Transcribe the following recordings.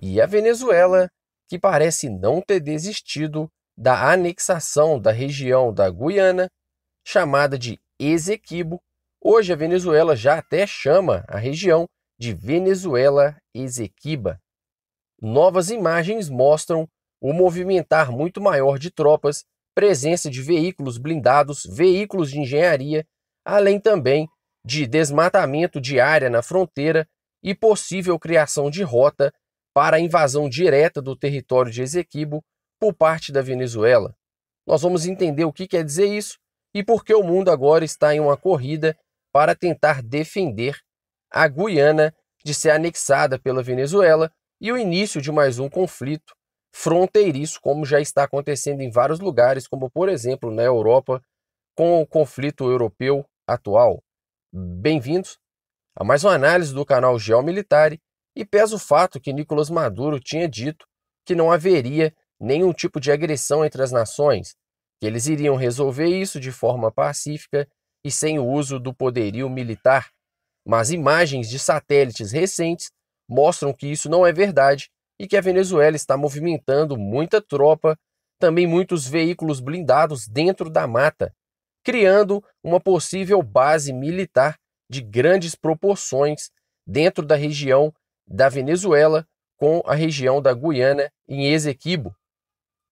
e a Venezuela, que parece não ter desistido da anexação da região da Guiana, chamada de Esequibo. Hoje a Venezuela já até chama a região de Venezuela Esequiba. Novas imagens mostram o movimentar muito maior de tropas, presença de veículos blindados, veículos de engenharia, além também de desmatamento de área na fronteira e possível criação de rota para a invasão direta do território de Esequibo por parte da Venezuela. Nós vamos entender o que quer dizer isso e por que o mundo agora está em uma corrida para tentar defender a Guiana de ser anexada pela Venezuela e o início de mais um conflito fronteiriço, como já está acontecendo em vários lugares, como por exemplo na Europa, com o conflito europeu atual. Bem-vindos a mais uma análise do canal Geomilitare e pesa o fato que Nicolás Maduro tinha dito que não haveria nenhum tipo de agressão entre as nações, que eles iriam resolver isso de forma pacífica e sem o uso do poderio militar. Mas imagens de satélites recentes mostram que isso não é verdade e que a Venezuela está movimentando muita tropa, também muitos veículos blindados dentro da mata, criando uma possível base militar de grandes proporções dentro da região da Venezuela com a região da Guiana em Esequibo.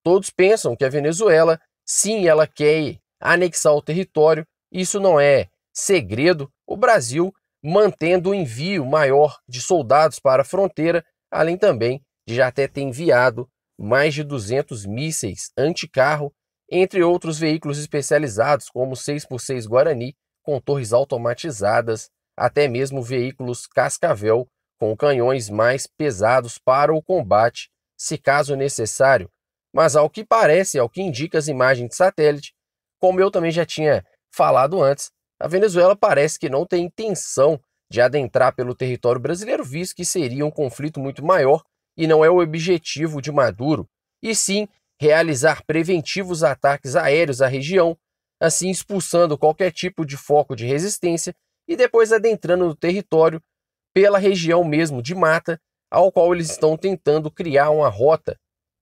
Todos pensam que a Venezuela, sim, ela quer anexar o território, isso não é segredo. O Brasil mantendo o envio maior de soldados para a fronteira, além também de já até ter enviado mais de 200 mísseis anticarro, entre outros veículos especializados como 6x6 Guarani com torres automatizadas, até mesmo veículos Cascavel com canhões mais pesados para o combate, se caso necessário, mas ao que parece, ao que indica as imagens de satélite, como eu também já tinha falado antes, a Venezuela parece que não tem intenção de adentrar pelo território brasileiro, visto que seria um conflito muito maior e não é o objetivo de Maduro, e sim realizar preventivos ataques aéreos à região, assim expulsando qualquer tipo de foco de resistência e depois adentrando no território pela região mesmo de mata, ao qual eles estão tentando criar uma rota.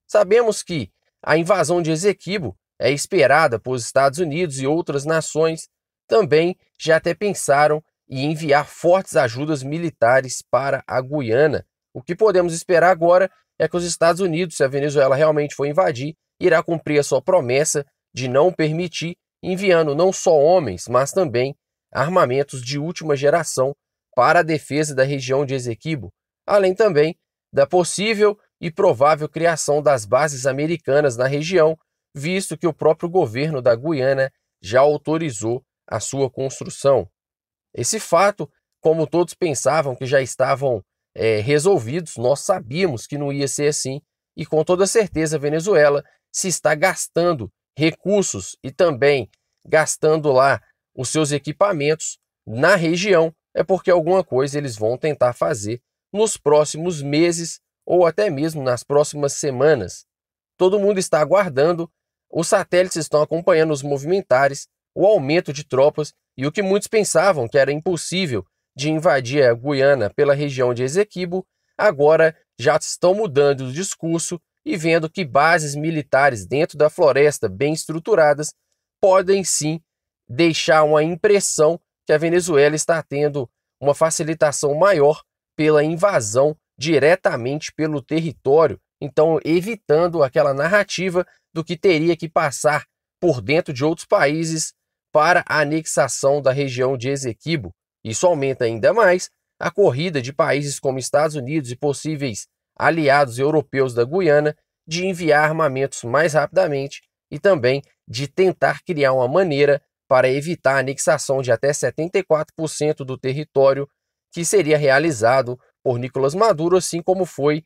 Sabemos que a invasão de Ezequibo é esperada pelos Estados Unidos e outras nações também já até pensaram em enviar fortes ajudas militares para a Guiana. O que podemos esperar agora é que os Estados Unidos, se a Venezuela realmente for invadir, irá cumprir a sua promessa de não permitir, enviando não só homens, mas também armamentos de última geração para a defesa da região de Ezequibo, além também da possível e provável criação das bases americanas na região, visto que o próprio governo da Guiana já autorizou a sua construção. Esse fato, como todos pensavam que já estavam é, resolvidos, nós sabíamos que não ia ser assim, e com toda certeza a Venezuela se está gastando recursos e também gastando lá os seus equipamentos na região é porque alguma coisa eles vão tentar fazer nos próximos meses ou até mesmo nas próximas semanas. Todo mundo está aguardando, os satélites estão acompanhando os movimentares, o aumento de tropas e o que muitos pensavam que era impossível de invadir a Guiana pela região de Ezequibo, agora já estão mudando o discurso e vendo que bases militares dentro da floresta bem estruturadas podem sim deixar uma impressão que a Venezuela está tendo uma facilitação maior pela invasão diretamente pelo território, então evitando aquela narrativa do que teria que passar por dentro de outros países para a anexação da região de Esequibo. Isso aumenta ainda mais a corrida de países como Estados Unidos e possíveis aliados europeus da Guiana de enviar armamentos mais rapidamente e também de tentar criar uma maneira para evitar a anexação de até 74% do território que seria realizado por Nicolás Maduro, assim como foi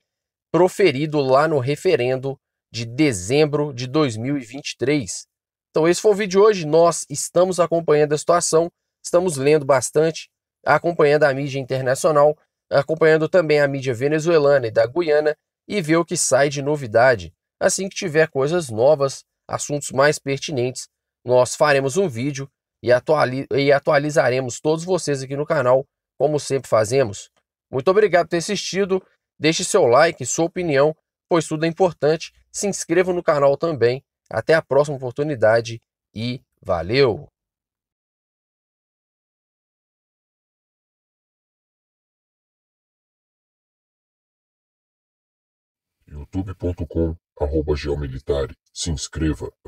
proferido lá no referendo de dezembro de 2023. Então, esse foi o vídeo de hoje. Nós estamos acompanhando a situação, estamos lendo bastante, acompanhando a mídia internacional, acompanhando também a mídia venezuelana e da Guiana e ver o que sai de novidade. Assim que tiver coisas novas, assuntos mais pertinentes, nós faremos um vídeo e, atuali e atualizaremos todos vocês aqui no canal, como sempre fazemos. Muito obrigado por ter assistido. Deixe seu like, sua opinião, pois tudo é importante. Se inscreva no canal também. Até a próxima oportunidade e valeu! youtube.com arroba geomilitare. Se inscreva.